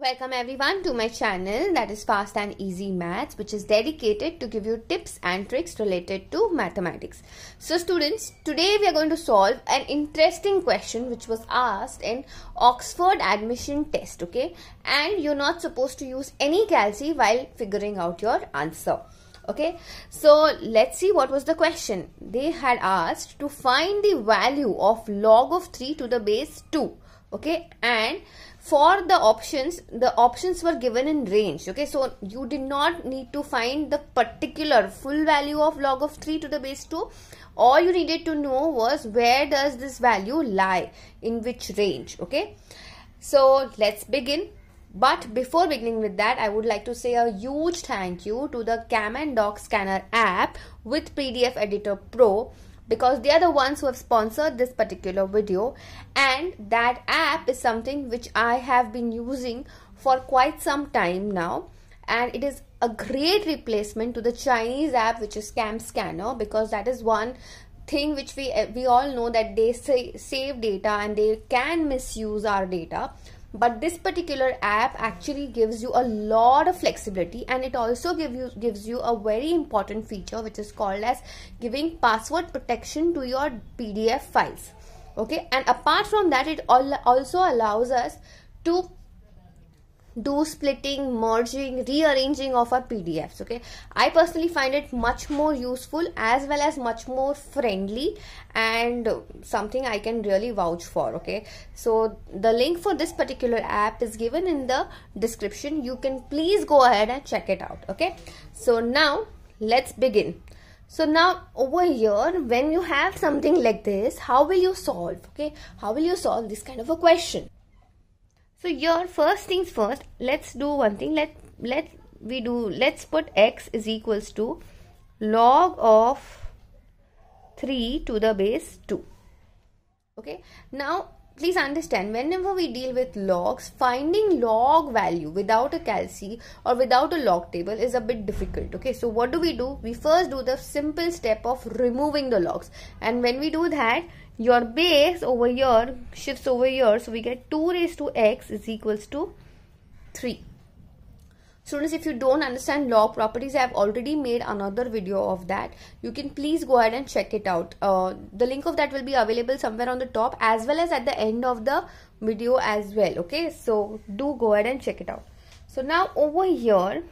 Welcome everyone to my channel that is Fast and Easy Maths which is dedicated to give you tips and tricks related to mathematics. So students, today we are going to solve an interesting question which was asked in Oxford admission test, okay? And you're not supposed to use any calci while figuring out your answer. Okay, so let's see what was the question. They had asked to find the value of log of 3 to the base 2. Okay, and for the options the options were given in range okay so you did not need to find the particular full value of log of 3 to the base 2 all you needed to know was where does this value lie in which range okay so let's begin but before beginning with that, I would like to say a huge thank you to the Cam and Doc Scanner app with PDF Editor Pro because they are the ones who have sponsored this particular video and that app is something which I have been using for quite some time now and it is a great replacement to the Chinese app which is Cam Scanner because that is one thing which we we all know that they say, save data and they can misuse our data but this particular app actually gives you a lot of flexibility and it also give you gives you a very important feature which is called as giving password protection to your pdf files okay and apart from that it also allows us to do splitting, merging, rearranging of our PDFs. Okay, I personally find it much more useful as well as much more friendly and something I can really vouch for. Okay, so the link for this particular app is given in the description. You can please go ahead and check it out. Okay, so now let's begin. So now over here, when you have something like this, how will you solve? Okay, how will you solve this kind of a question? so your first things first let's do one thing let let we do let's put x is equals to log of 3 to the base 2 okay now please understand whenever we deal with logs finding log value without a calci or without a log table is a bit difficult okay so what do we do we first do the simple step of removing the logs and when we do that your base over here shifts over here so we get 2 raised to x is equals to 3 students if you don't understand law properties i have already made another video of that you can please go ahead and check it out uh, the link of that will be available somewhere on the top as well as at the end of the video as well okay so do go ahead and check it out so now over here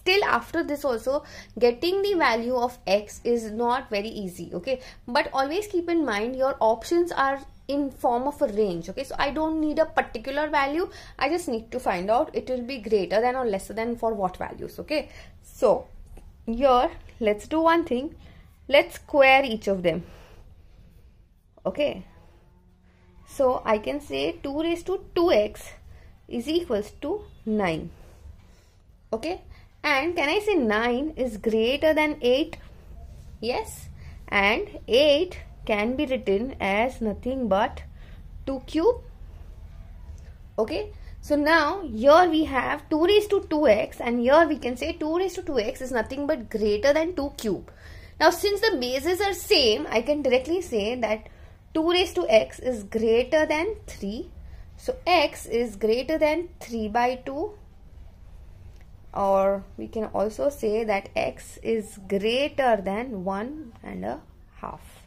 still after this also getting the value of x is not very easy okay but always keep in mind your options are in form of a range okay so i don't need a particular value i just need to find out it will be greater than or lesser than for what values okay so here let's do one thing let's square each of them okay so i can say 2 raised to 2x is equals to 9 okay and can I say 9 is greater than 8? Yes. And 8 can be written as nothing but 2 cube. Okay. So now here we have 2 raised to 2x and here we can say 2 raised to 2x is nothing but greater than 2 cube. Now since the bases are same, I can directly say that 2 raised to x is greater than 3. So x is greater than 3 by 2 or we can also say that x is greater than 1 and a half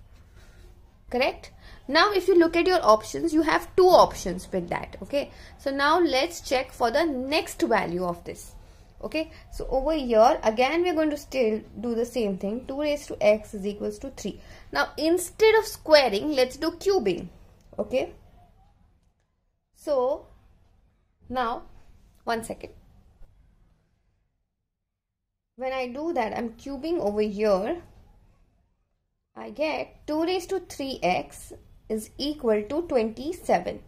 correct now if you look at your options you have two options with that okay so now let's check for the next value of this okay so over here again we're going to still do the same thing 2 raised to x is equals to 3 now instead of squaring let's do cubing okay so now one second when I do that I'm cubing over here I get 2 raised to 3x is equal to 27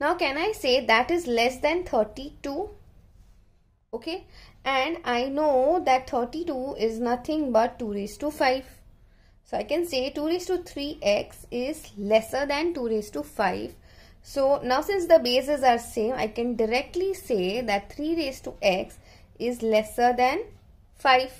now can I say that is less than 32 okay and I know that 32 is nothing but 2 raised to 5 so I can say 2 raised to 3x is lesser than 2 raised to 5 so now since the bases are same I can directly say that 3 raised to x is lesser than 5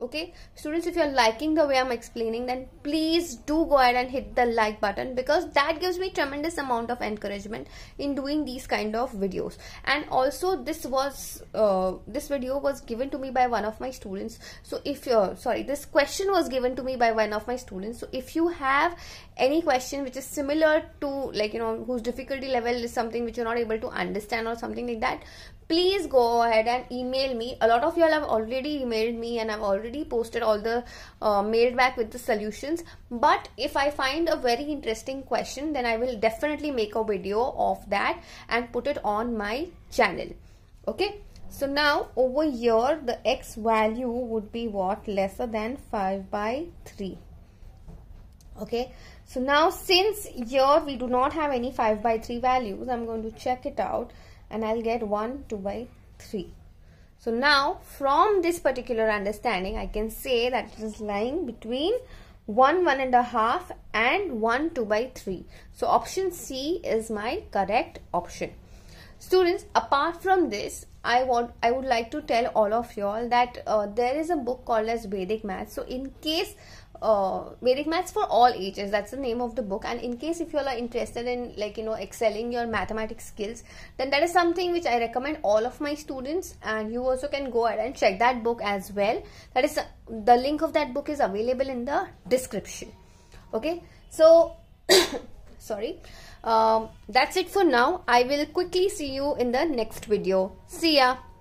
okay students if you're liking the way i'm explaining then please do go ahead and hit the like button because that gives me tremendous amount of encouragement in doing these kind of videos and also this was uh, this video was given to me by one of my students so if you're sorry this question was given to me by one of my students so if you have any question which is similar to like you know whose difficulty level is something which you're not able to understand or something like that please go ahead and email me a lot of y'all have already emailed me and i've already posted all the uh, mailed back with the solutions but if i find a very interesting question then i will definitely make a video of that and put it on my channel okay so now over here the x value would be what lesser than 5 by 3 okay so now since here we do not have any 5 by 3 values i'm going to check it out and I'll get 1, 2 by 3. So now from this particular understanding, I can say that it is lying between 1, 1 and a half and 1, 2 by 3. So option C is my correct option. Students, apart from this, I want I would like to tell all of y'all that uh, there is a book called as Vedic Math. So in case uh, Vedic Maths for All Ages. That's the name of the book. And in case if you all are interested in like you know excelling your mathematics skills, then that is something which I recommend all of my students. And you also can go ahead and check that book as well. That is the link of that book is available in the description. Okay, so sorry. Um, that's it for now. I will quickly see you in the next video. See ya.